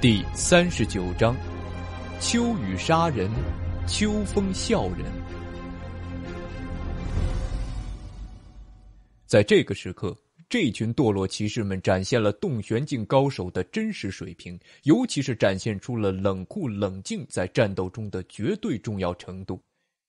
第三十九章，秋雨杀人，秋风笑人。在这个时刻，这群堕落骑士们展现了洞玄境高手的真实水平，尤其是展现出了冷酷冷静在战斗中的绝对重要程度。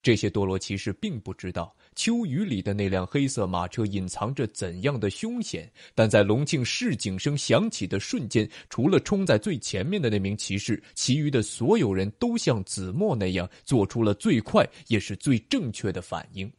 这些堕落骑士并不知道。秋雨里的那辆黑色马车隐藏着怎样的凶险？但在隆庆市警声响起的瞬间，除了冲在最前面的那名骑士，其余的所有人都像子墨那样做出了最快也是最正确的反应。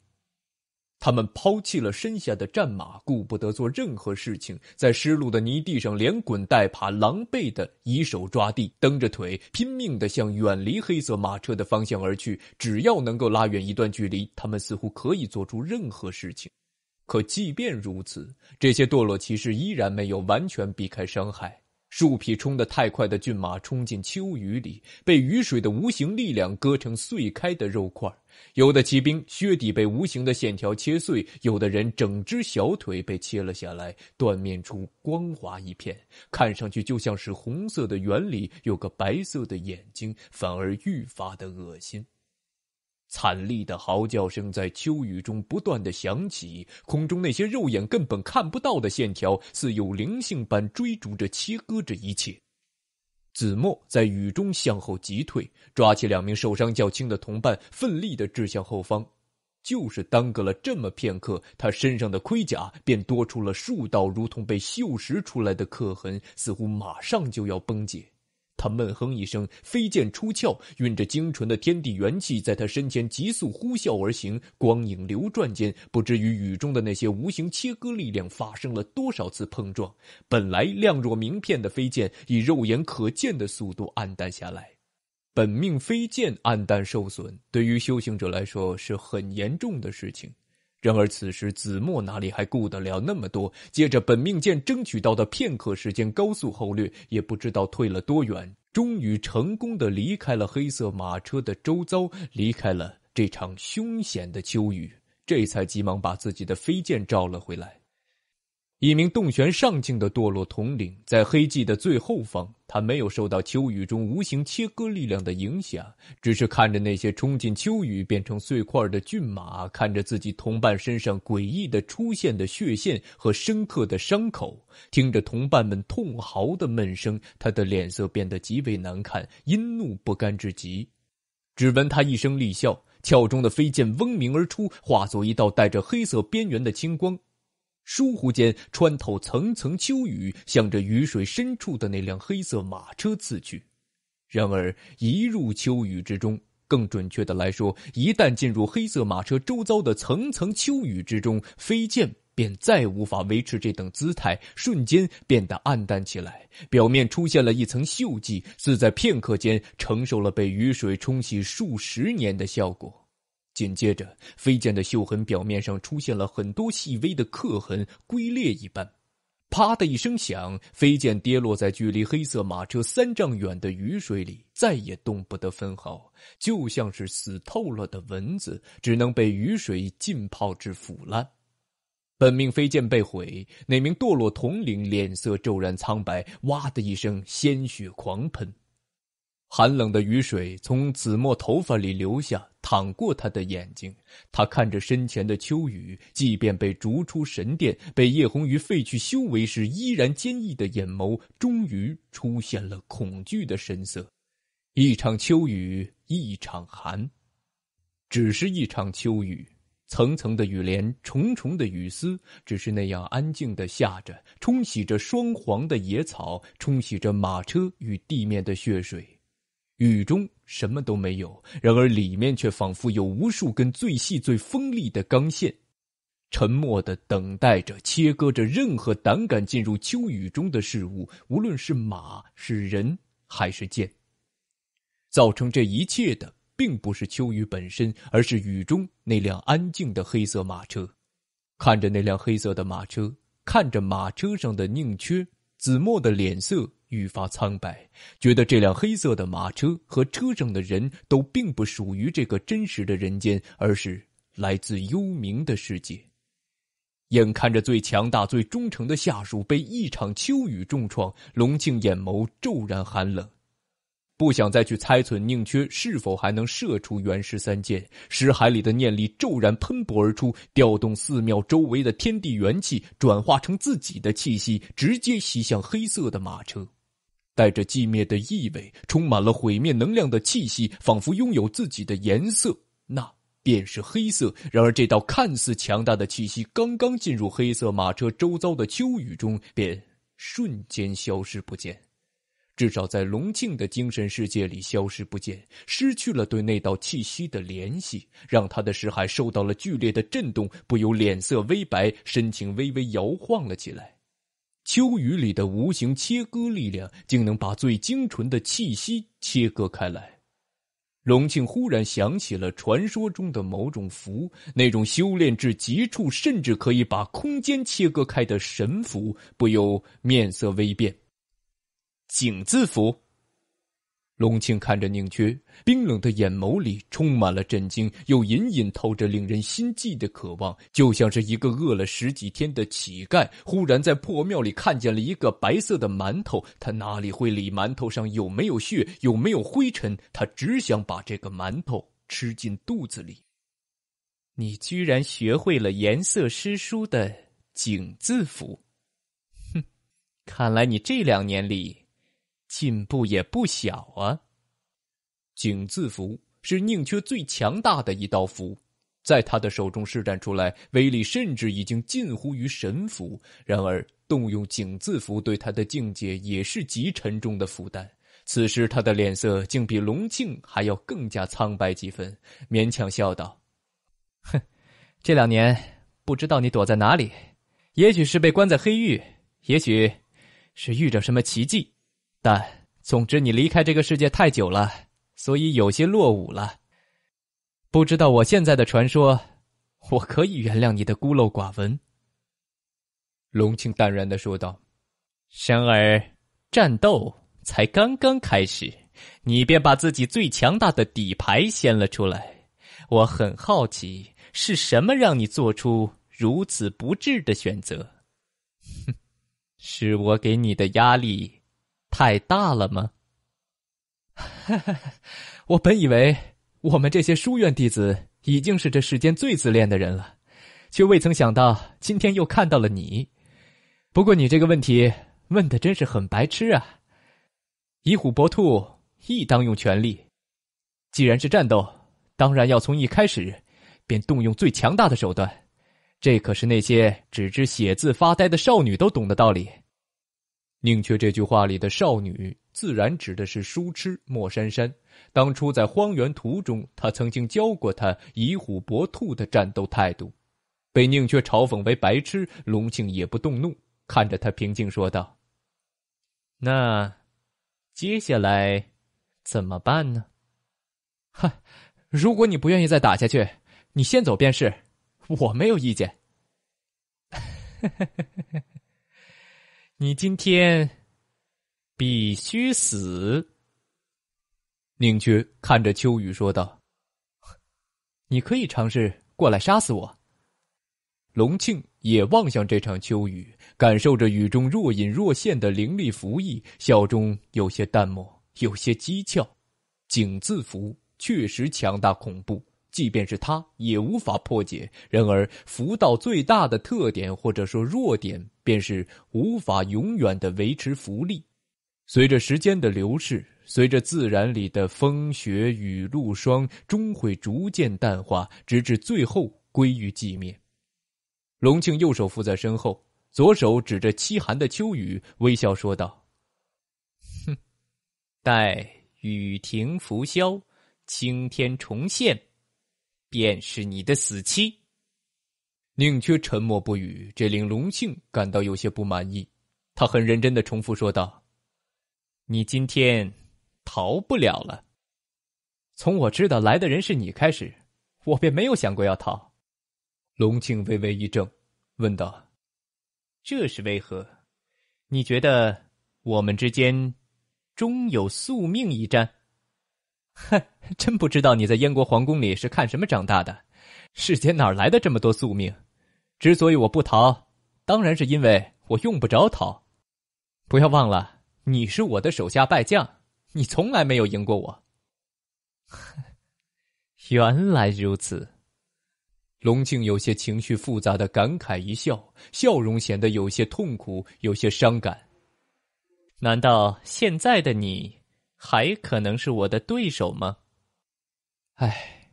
他们抛弃了身下的战马，顾不得做任何事情，在湿漉的泥地上连滚带爬，狼狈的以手抓地，蹬着腿，拼命的向远离黑色马车的方向而去。只要能够拉远一段距离，他们似乎可以做出任何事情。可即便如此，这些堕落骑士依然没有完全避开伤害。数匹冲得太快的骏马冲进秋雨里，被雨水的无形力量割成碎开的肉块。有的骑兵靴底被无形的线条切碎，有的人整只小腿被切了下来，断面处光滑一片，看上去就像是红色的圆里有个白色的眼睛，反而愈发的恶心。惨厉的嚎叫声在秋雨中不断的响起，空中那些肉眼根本看不到的线条，似有灵性般追逐着、切割着一切。子墨在雨中向后急退，抓起两名受伤较轻的同伴，奋力的掷向后方。就是耽搁了这么片刻，他身上的盔甲便多出了数道如同被锈蚀出来的刻痕，似乎马上就要崩解。他闷哼一声，飞剑出鞘，运着精纯的天地元气，在他身前急速呼啸而行，光影流转间，不知与雨中的那些无形切割力量发生了多少次碰撞。本来亮若明片的飞剑，以肉眼可见的速度暗淡下来。本命飞剑暗淡受损，对于修行者来说，是很严重的事情。然而此时，子墨哪里还顾得了那么多？借着本命剑争取到的片刻时间，高速后掠，也不知道退了多远，终于成功的离开了黑色马车的周遭，离开了这场凶险的秋雨，这才急忙把自己的飞剑召了回来。一名洞玄上境的堕落统领在黑寂的最后方，他没有受到秋雨中无形切割力量的影响，只是看着那些冲进秋雨变成碎块的骏马，看着自己同伴身上诡异的出现的血线和深刻的伤口，听着同伴们痛嚎的闷声，他的脸色变得极为难看，阴怒不甘至极。只闻他一声厉笑，鞘中的飞剑嗡鸣而出，化作一道带着黑色边缘的青光。疏忽间，穿透层层秋雨，向着雨水深处的那辆黑色马车刺去。然而，一入秋雨之中，更准确的来说，一旦进入黑色马车周遭的层层秋雨之中，飞剑便再无法维持这等姿态，瞬间变得暗淡起来，表面出现了一层锈迹，似在片刻间承受了被雨水冲洗数十年的效果。紧接着，飞剑的锈痕表面上出现了很多细微的刻痕、龟裂一般。啪的一声响，飞剑跌落在距离黑色马车三丈远的雨水里，再也动不得分毫，就像是死透了的蚊子，只能被雨水浸泡至腐烂。本命飞剑被毁，那名堕落统领脸色骤然苍白，哇的一声，鲜血狂喷。寒冷的雨水从紫墨头发里流下，淌过他的眼睛。他看着身前的秋雨，即便被逐出神殿，被叶红鱼废去修为时，依然坚毅的眼眸，终于出现了恐惧的神色。一场秋雨，一场寒，只是一场秋雨。层层的雨帘，重重的雨丝，只是那样安静的下着，冲洗着霜黄的野草，冲洗着马车与地面的血水。雨中什么都没有，然而里面却仿佛有无数根最细最锋利的钢线，沉默的等待着，切割着任何胆敢进入秋雨中的事物，无论是马，是人，还是剑。造成这一切的，并不是秋雨本身，而是雨中那辆安静的黑色马车。看着那辆黑色的马车，看着马车上的宁缺子墨的脸色。愈发苍白，觉得这辆黑色的马车和车上的人都并不属于这个真实的人间，而是来自幽冥的世界。眼看着最强大、最忠诚的下属被一场秋雨重创，龙庆眼眸骤然寒冷，不想再去猜测宁缺是否还能射出元石三箭。石海里的念力骤然喷薄而出，调动寺庙周围的天地元气，转化成自己的气息，直接袭向黑色的马车。带着寂灭的意味，充满了毁灭能量的气息，仿佛拥有自己的颜色，那便是黑色。然而，这道看似强大的气息，刚刚进入黑色马车周遭的秋雨中，便瞬间消失不见。至少在龙庆的精神世界里消失不见，失去了对那道气息的联系，让他的识海受到了剧烈的震动，不由脸色微白，身形微微摇晃了起来。秋雨里的无形切割力量，竟能把最精纯的气息切割开来。隆庆忽然想起了传说中的某种符，那种修炼至极处，甚至可以把空间切割开的神符，不由面色微变。井字符。隆庆看着宁缺，冰冷的眼眸里充满了震惊，又隐隐透着令人心悸的渴望，就像是一个饿了十几天的乞丐，忽然在破庙里看见了一个白色的馒头。他哪里会理馒头上有没有血，有没有灰尘？他只想把这个馒头吃进肚子里。你居然学会了《颜色诗书》的“景”字符，哼，看来你这两年里。进步也不小啊！井字符是宁缺最强大的一道符，在他的手中施展出来，威力甚至已经近乎于神符。然而，动用井字符对他的境界也是极沉重的负担。此时，他的脸色竟比龙庆还要更加苍白几分，勉强笑道：“哼，这两年不知道你躲在哪里，也许是被关在黑狱，也许是遇着什么奇迹。”但总之，你离开这个世界太久了，所以有些落伍了。不知道我现在的传说，我可以原谅你的孤陋寡闻。”龙庆淡然的说道。“然而，战斗才刚刚开始，你便把自己最强大的底牌掀了出来。我很好奇，是什么让你做出如此不智的选择？哼，是我给你的压力。”太大了吗？我本以为我们这些书院弟子已经是这世间最自恋的人了，却未曾想到今天又看到了你。不过你这个问题问的真是很白痴啊！以虎搏兔，亦当用全力。既然是战斗，当然要从一开始便动用最强大的手段。这可是那些只知写字发呆的少女都懂的道理。宁缺这句话里的少女，自然指的是书痴莫珊珊。当初在荒原途中，他曾经教过他以虎搏兔的战斗态度，被宁缺嘲讽为白痴。隆庆也不动怒，看着他平静说道：“那，接下来，怎么办呢？哈，如果你不愿意再打下去，你先走便是，我没有意见。”嘿嘿嘿嘿嘿。你今天必须死！宁缺看着秋雨说道：“你可以尝试过来杀死我。”隆庆也望向这场秋雨，感受着雨中若隐若现的灵力拂役，笑中有些淡漠，有些讥诮。景字符确实强大恐怖。即便是他，也无法破解。然而，符道最大的特点或者说弱点，便是无法永远的维持福利。随着时间的流逝，随着自然里的风雪雨露霜，终会逐渐淡化，直至最后归于寂灭。隆庆右手扶在身后，左手指着凄寒的秋雨，微笑说道：“哼，待雨停拂消，青天重现。”便是你的死期。宁缺沉默不语，这令龙庆感到有些不满意。他很认真的重复说道：“你今天逃不了了。从我知道来的人是你开始，我便没有想过要逃。”龙庆微微一怔，问道：“这是为何？你觉得我们之间终有宿命一战？”哼，真不知道你在燕国皇宫里是看什么长大的，世间哪来的这么多宿命？之所以我不逃，当然是因为我用不着逃。不要忘了，你是我的手下败将，你从来没有赢过我。原来如此，龙庆有些情绪复杂的感慨一笑，笑容显得有些痛苦，有些伤感。难道现在的你？还可能是我的对手吗？唉，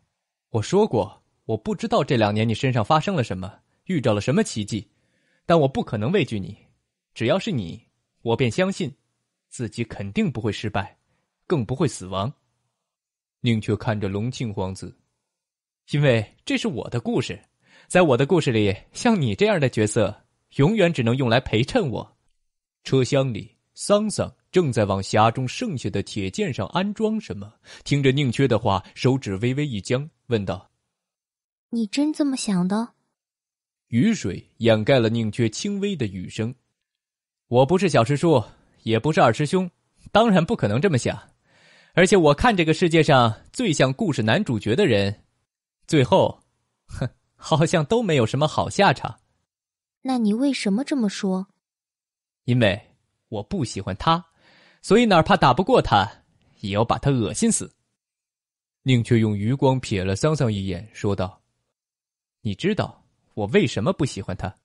我说过，我不知道这两年你身上发生了什么，遇到了什么奇迹，但我不可能畏惧你。只要是你，我便相信，自己肯定不会失败，更不会死亡。宁缺看着隆庆皇子，因为这是我的故事，在我的故事里，像你这样的角色，永远只能用来陪衬我。车厢里，桑桑。正在往匣中剩下的铁剑上安装什么？听着宁缺的话，手指微微一僵，问道：“你真这么想的？”雨水掩盖了宁缺轻微的雨声。我不是小师叔，也不是二师兄，当然不可能这么想。而且我看这个世界上最像故事男主角的人，最后，哼，好像都没有什么好下场。那你为什么这么说？因为我不喜欢他。所以，哪怕打不过他，也要把他恶心死。宁缺用余光瞥了桑桑一眼，说道：“你知道我为什么不喜欢他？”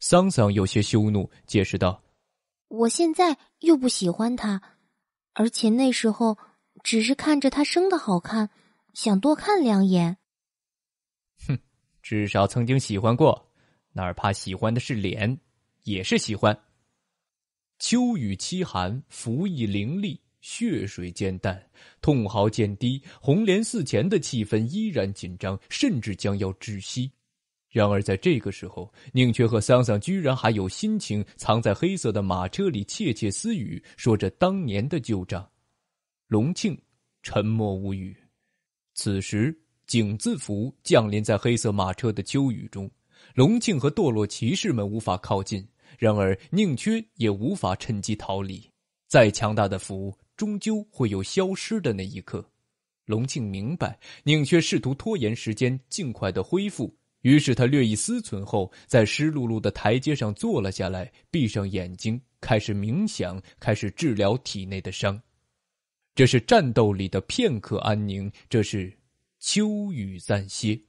桑桑有些羞怒，解释道：“我现在又不喜欢他，而且那时候只是看着他生的好看，想多看两眼。”哼，至少曾经喜欢过，哪怕喜欢的是脸，也是喜欢。秋雨凄寒，符意凌厉，血水渐淡，痛嚎渐低。红莲寺前的气氛依然紧张，甚至将要窒息。然而，在这个时候，宁缺和桑桑居然还有心情藏在黑色的马车里窃窃私语，说着当年的旧账。隆庆沉默无语。此时，井字符降临在黑色马车的秋雨中，隆庆和堕落骑士们无法靠近。然而，宁缺也无法趁机逃离。再强大的符，终究会有消失的那一刻。龙庆明白，宁缺试图拖延时间，尽快的恢复。于是他略一思忖后，在湿漉漉的台阶上坐了下来，闭上眼睛，开始冥想，开始治疗体内的伤。这是战斗里的片刻安宁，这是秋雨暂歇。